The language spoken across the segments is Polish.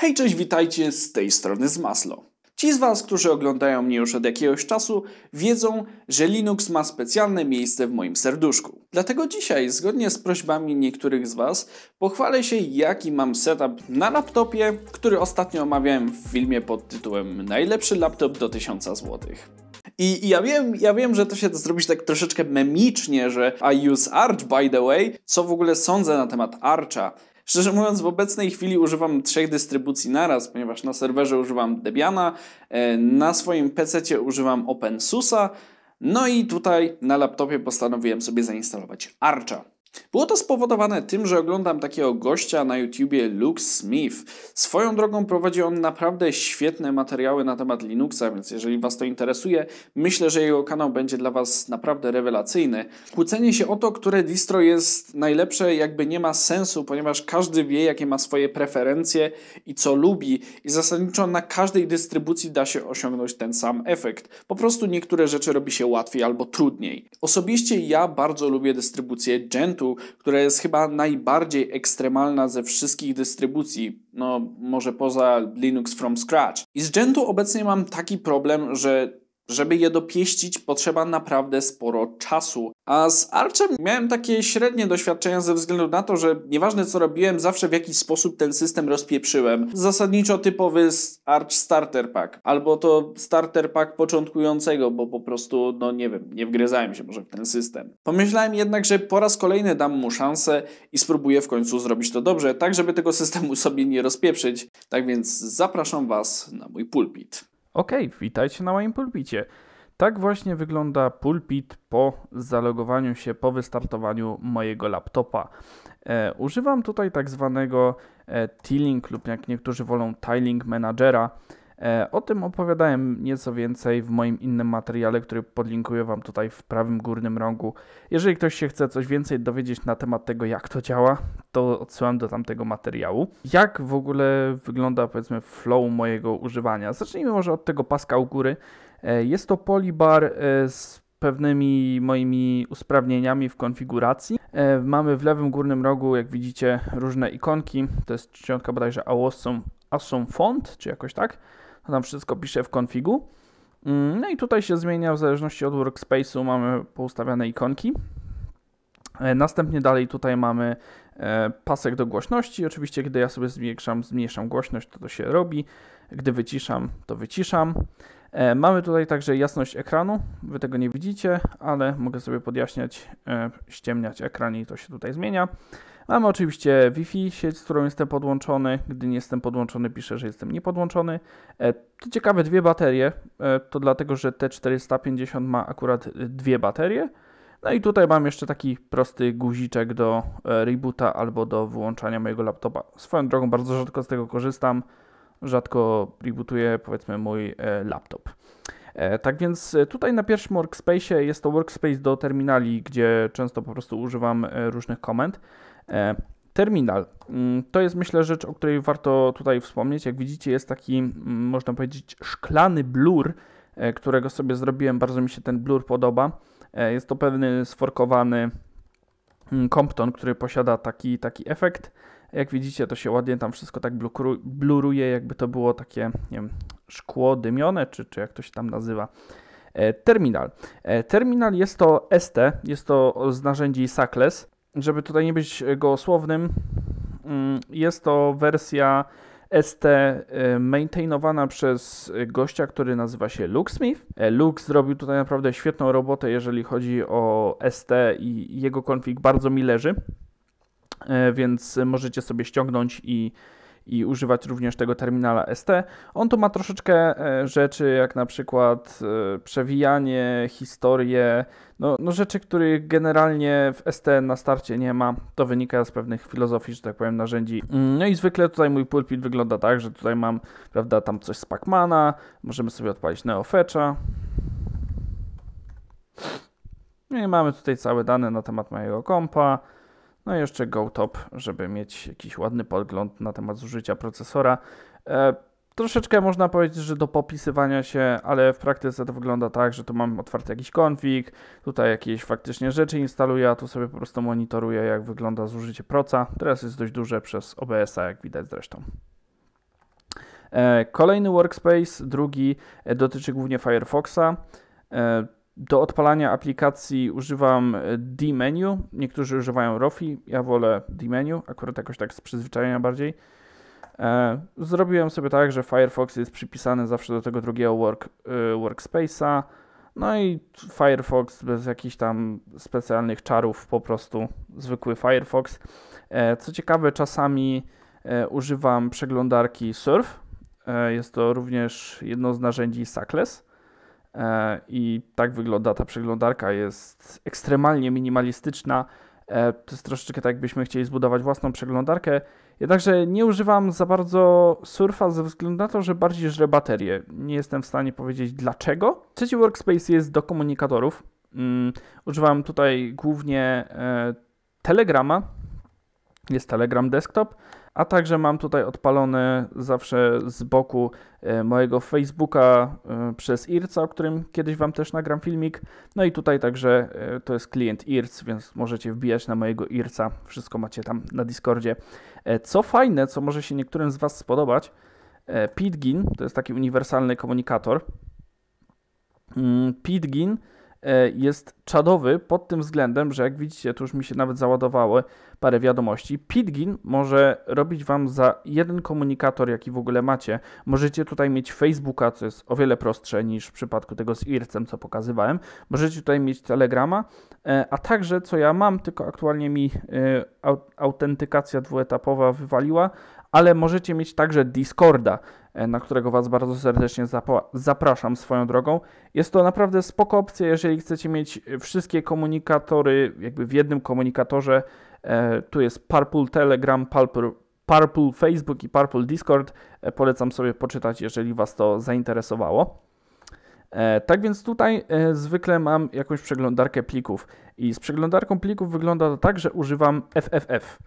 Hej, cześć, witajcie z tej strony z Maslo. Ci z Was, którzy oglądają mnie już od jakiegoś czasu, wiedzą, że Linux ma specjalne miejsce w moim serduszku. Dlatego dzisiaj, zgodnie z prośbami niektórych z Was, pochwalę się, jaki mam setup na laptopie, który ostatnio omawiałem w filmie pod tytułem Najlepszy laptop do 1000 zł. I, ja, wiem, ja wiem, że to się to zrobić tak troszeczkę memicznie, że I use Arch by the way, co w ogóle sądzę na temat Archa. Szczerze mówiąc, w obecnej chwili używam trzech dystrybucji naraz, ponieważ na serwerze używam Debiana, e, na swoim PC używam OpenSUSA, no i tutaj na laptopie postanowiłem sobie zainstalować Archa. Było to spowodowane tym, że oglądam takiego gościa na YouTubie Luke Smith. Swoją drogą prowadzi on naprawdę świetne materiały na temat Linuxa, więc jeżeli Was to interesuje, myślę, że jego kanał będzie dla Was naprawdę rewelacyjny. Kłócenie się o to, które distro jest najlepsze, jakby nie ma sensu, ponieważ każdy wie, jakie ma swoje preferencje i co lubi, i zasadniczo na każdej dystrybucji da się osiągnąć ten sam efekt. Po prostu niektóre rzeczy robi się łatwiej albo trudniej. Osobiście ja bardzo lubię dystrybucję Gentoo która jest chyba najbardziej ekstremalna ze wszystkich dystrybucji, no może poza Linux from scratch. I z Gentoo obecnie mam taki problem, że żeby je dopieścić potrzeba naprawdę sporo czasu. A z Archem miałem takie średnie doświadczenia ze względu na to, że nieważne co robiłem, zawsze w jakiś sposób ten system rozpieprzyłem. Zasadniczo typowy Arch Starter Pack, albo to Starter Pack początkującego, bo po prostu, no nie wiem, nie wgryzałem się może w ten system. Pomyślałem jednak, że po raz kolejny dam mu szansę i spróbuję w końcu zrobić to dobrze, tak żeby tego systemu sobie nie rozpieprzyć. Tak więc zapraszam Was na mój pulpit. Okej, okay, witajcie na moim pulpicie. Tak właśnie wygląda pulpit po zalogowaniu się, po wystartowaniu mojego laptopa. E, używam tutaj tak zwanego e, tiling lub jak niektórzy wolą tiling managera. E, o tym opowiadałem nieco więcej w moim innym materiale, który podlinkuję Wam tutaj w prawym górnym rogu. Jeżeli ktoś się chce coś więcej dowiedzieć na temat tego, jak to działa, to odsyłam do tamtego materiału. Jak w ogóle wygląda, powiedzmy, flow mojego używania? Zacznijmy może od tego paska u góry. E, jest to polybar e, z pewnymi moimi usprawnieniami w konfiguracji. Mamy w lewym górnym rogu, jak widzicie, różne ikonki. To jest czcionka bodajże Awesome, awesome Font, czy jakoś tak nam wszystko pisze w konfigu. Mm, no i tutaj się zmienia w zależności od workspace'u, mamy poustawiane ikonki. E, następnie dalej tutaj mamy e, pasek do głośności. Oczywiście, gdy ja sobie zwiększam, zmniejszam głośność, to to się robi. Gdy wyciszam, to wyciszam. E, mamy tutaj także jasność ekranu. Wy tego nie widzicie, ale mogę sobie podjaśniać, ściemniać ekran i to się tutaj zmienia. Mamy oczywiście Wi-Fi, sieć, z którą jestem podłączony. Gdy nie jestem podłączony, piszę, że jestem niepodłączony. E, to ciekawe, dwie baterie. E, to dlatego, że T450 ma akurat e, dwie baterie. No i tutaj mam jeszcze taki prosty guziczek do reboota albo do wyłączania mojego laptopa. Swoją drogą bardzo rzadko z tego korzystam. Rzadko rebootuję powiedzmy mój laptop. Tak więc tutaj na pierwszym workspace jest to workspace do terminali, gdzie często po prostu używam różnych komend. E, terminal. Mm, to jest myślę rzecz, o której warto tutaj wspomnieć. Jak widzicie, jest taki, mm, można powiedzieć, szklany blur, e, którego sobie zrobiłem. Bardzo mi się ten blur podoba. E, jest to pewny sforkowany Compton, mm, który posiada taki, taki efekt. Jak widzicie, to się ładnie tam wszystko tak bluruje, jakby to było takie nie wiem, szkło dymione, czy, czy jak to się tam nazywa. Terminal. Terminal jest to ST, jest to z narzędzi Sackless żeby tutaj nie być e, gołosłownym, mm, jest to wersja ST e, maintainowana przez e, gościa, który nazywa się Luke Smith. Luke zrobił tutaj naprawdę świetną robotę, jeżeli chodzi o ST i jego konfig bardzo mi leży, więc możecie sobie ściągnąć i i używać również tego terminala ST. On tu ma troszeczkę e, rzeczy, jak na przykład e, przewijanie, historię, no, no rzeczy, których generalnie w ST na starcie nie ma. To wynika z pewnych filozofii, że tak powiem, narzędzi. Mm, no i zwykle tutaj mój pulpit wygląda tak, że tutaj mam, prawda, tam coś z Pacmana, możemy sobie odpalić Neofetcha. No i mamy tutaj całe dane na temat mojego kompa. No i jeszcze GoTop, żeby mieć jakiś ładny podgląd na temat zużycia procesora. E, troszeczkę można powiedzieć, że do popisywania się, ale w praktyce to wygląda tak, że tu mam otwarty jakiś konfig, tutaj jakieś faktycznie rzeczy instaluję, a tu sobie po prostu monitoruję, jak wygląda zużycie proca. Teraz jest dość duże przez OBS-a, jak widać zresztą. E, kolejny workspace, drugi, e, dotyczy głównie Firefoxa. E, do odpalania aplikacji używam e, D-Menu. Niektórzy używają Rofi, ja wolę D-Menu, akurat jakoś tak z przyzwyczajenia bardziej. E, zrobiłem sobie tak, że Firefox jest przypisany zawsze do tego drugiego work, e, workspace'a. No i Firefox bez jakichś tam specjalnych czarów, po prostu zwykły Firefox. Co ciekawe, czasami używam przeglądarki Surf. Jest to również jedno z narzędzi Sackless. E, I tak wygląda ta przeglądarka. Jest ekstremalnie minimalistyczna. E, to jest troszeczkę tak, jakbyśmy chcieli zbudować własną przeglądarkę. Jednakże nie używam za bardzo surfa ze względu na to, że bardziej żre baterię. Nie jestem w stanie powiedzieć dlaczego. Trzeci workspace jest do komunikatorów. Mm, używam tutaj głównie e, Telegrama. Jest Telegram Desktop. A także mam tutaj odpalone zawsze z boku e, mojego Facebooka e, przez IRCA, o którym kiedyś Wam też nagram filmik. No i tutaj także e, to jest klient IRC, więc możecie wbijać na mojego IRCA. Wszystko macie tam na Discordzie. Co fajne, co może się niektórym z Was spodobać, PIDGIN to jest taki uniwersalny komunikator. Mm, PIDGIN E, jest czadowy pod tym względem, że jak widzicie, tu już mi się nawet załadowały parę wiadomości. Pitgin może robić Wam za jeden komunikator, jaki w ogóle macie. Możecie tutaj mieć Facebooka, co jest o wiele prostsze niż w przypadku tego z IRCem, co pokazywałem. Możecie tutaj mieć Telegrama, e, a także, co ja mam, tylko aktualnie mi e, autentykacja dwuetapowa wywaliła, ale możecie mieć także Discorda, e, na którego Was bardzo serdecznie zapraszam swoją drogą. Jest to naprawdę spoko opcja, jeżeli chcecie mieć e, wszystkie komunikatory jakby w jednym komunikatorze. E, tu jest Purple Telegram, Purple, Purple Facebook i Purple Discord. Polecam sobie poczytać, jeżeli Was to zainteresowało. Tak więc tutaj zwykle mam jakąś przeglądarkę plików i z przeglądarką plików wygląda to tak, że używam FFF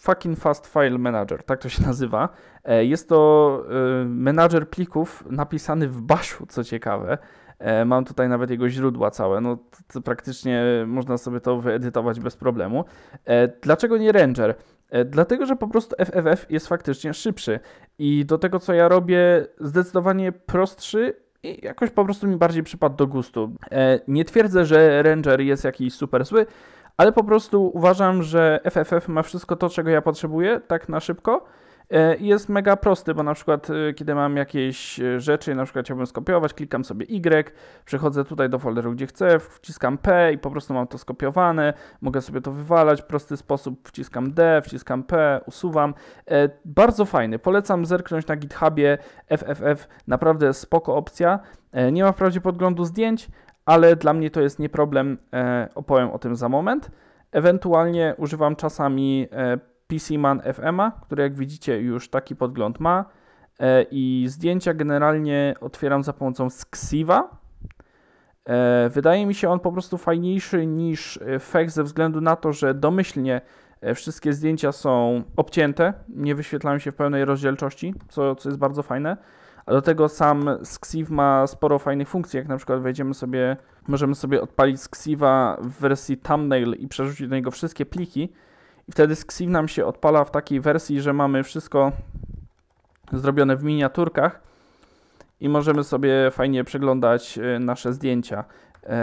fucking fast file manager, tak to się nazywa. E, jest to e, menadżer plików napisany w Bashu, co ciekawe. E, mam tutaj nawet jego źródła całe, no to, praktycznie można sobie to wyedytować bez problemu. Dlaczego nie Ranger? Dlatego, że po prostu FFF jest faktycznie szybszy i do tego, co ja robię, zdecydowanie prostszy i jakoś po prostu mi bardziej przypadł do gustu. Nie twierdzę, że Ranger jest jakiś super zły, ale po prostu uważam, że FFF ma wszystko to, czego ja potrzebuję, tak na szybko. E, jest mega prosty, bo na przykład e, kiedy mam jakieś e, rzeczy, na przykład chciałbym skopiować, klikam sobie Y, przechodzę tutaj do folderu, gdzie chcę, wciskam P i po prostu mam to skopiowane, mogę sobie to wywalać w prosty sposób, wciskam D, wciskam P, usuwam. Bardzo fajny, polecam zerknąć na GitHubie FFF, naprawdę spoko opcja. Nie ma wprawdzie podglądu zdjęć, ale dla mnie to jest nie problem, e, opowiem o tym za moment. Ewentualnie używam czasami e, PC Man FMA, który jak widzicie już taki podgląd ma e, i zdjęcia generalnie otwieram za pomocą Xiva. Wydaje mi się on po prostu fajniejszy niż FX ze względu na to, że domyślnie wszystkie zdjęcia są obcięte, nie wyświetlają się w pełnej rozdzielczości, co, co jest bardzo fajne. A do tego sam Xiv ma sporo fajnych funkcji, jak na przykład wejdziemy sobie, możemy sobie odpalić Xiva w wersji thumbnail i przerzucić do niego wszystkie pliki i wtedy Xiv nam się odpala w takiej wersji, że mamy wszystko zrobione w miniaturkach i możemy sobie fajnie przeglądać e, nasze zdjęcia e,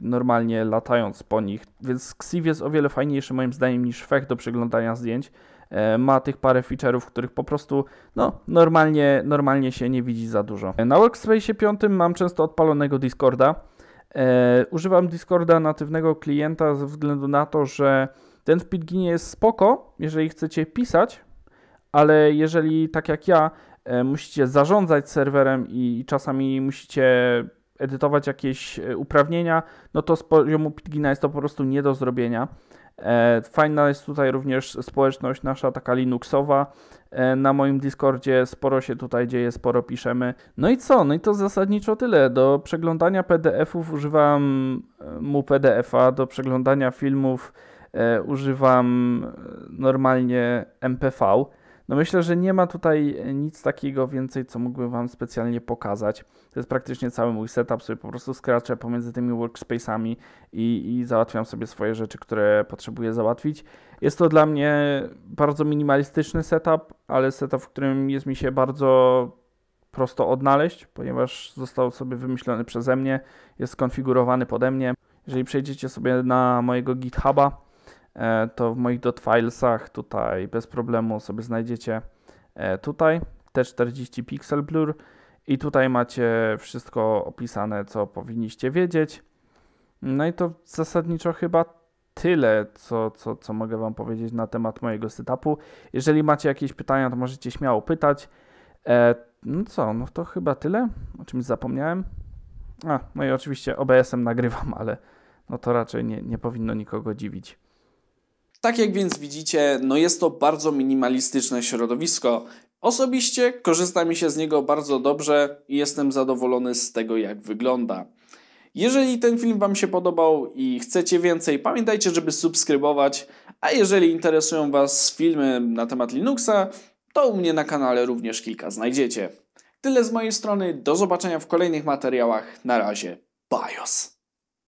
normalnie latając po nich, więc Xiv jest o wiele fajniejszy moim zdaniem niż Fech do przeglądania zdjęć, E, ma tych parę feature'ów, których po prostu no, normalnie, normalnie się nie widzi za dużo. E, na Workspace 5 mam często odpalonego Discorda. E, używam Discorda natywnego klienta ze względu na to, że ten w Pitginie jest spoko, jeżeli chcecie pisać, ale jeżeli tak jak ja e, musicie zarządzać serwerem i, i czasami musicie edytować jakieś e, uprawnienia, no to z poziomu Pitgina jest to po prostu nie do zrobienia. E, fajna jest tutaj również społeczność nasza taka Linuxowa. E, na moim Discordzie sporo się tutaj dzieje, sporo piszemy. No i co? No i to zasadniczo tyle. Do przeglądania PDFów używam mu PDF-a, do przeglądania filmów używam normalnie MPV. No myślę, że nie ma tutaj nic takiego więcej, co mógłbym Wam specjalnie pokazać. To jest praktycznie cały mój setup, sobie po prostu skraczę pomiędzy tymi workspace'ami i, i załatwiam sobie swoje rzeczy, które potrzebuję załatwić. Jest to dla mnie bardzo minimalistyczny setup, ale setup, w którym jest mi się bardzo prosto odnaleźć, ponieważ został sobie wymyślony przeze mnie, jest skonfigurowany pode mnie. Jeżeli przejdziecie sobie na mojego GitHuba, E, to w moich filesach tutaj bez problemu sobie znajdziecie e, tutaj te 40 pixel blur i tutaj macie wszystko opisane, co powinniście wiedzieć. No i to zasadniczo chyba tyle, co, co, co mogę Wam powiedzieć na temat mojego setupu. Jeżeli macie jakieś pytania, to możecie śmiało pytać. E, no co, no to chyba tyle. O czymś zapomniałem. A, no i oczywiście OBS-em nagrywam, ale no to raczej nie, nie powinno nikogo dziwić. Tak jak więc widzicie, no jest to bardzo minimalistyczne środowisko. Osobiście korzysta mi się z niego bardzo dobrze i jestem zadowolony z tego, jak wygląda. Jeżeli ten film Wam się podobał i chcecie więcej, pamiętajcie, żeby subskrybować, a jeżeli interesują Was filmy na temat Linuxa, to u mnie na kanale również kilka znajdziecie. Tyle z mojej strony, do zobaczenia w kolejnych materiałach. Na razie, BIOS!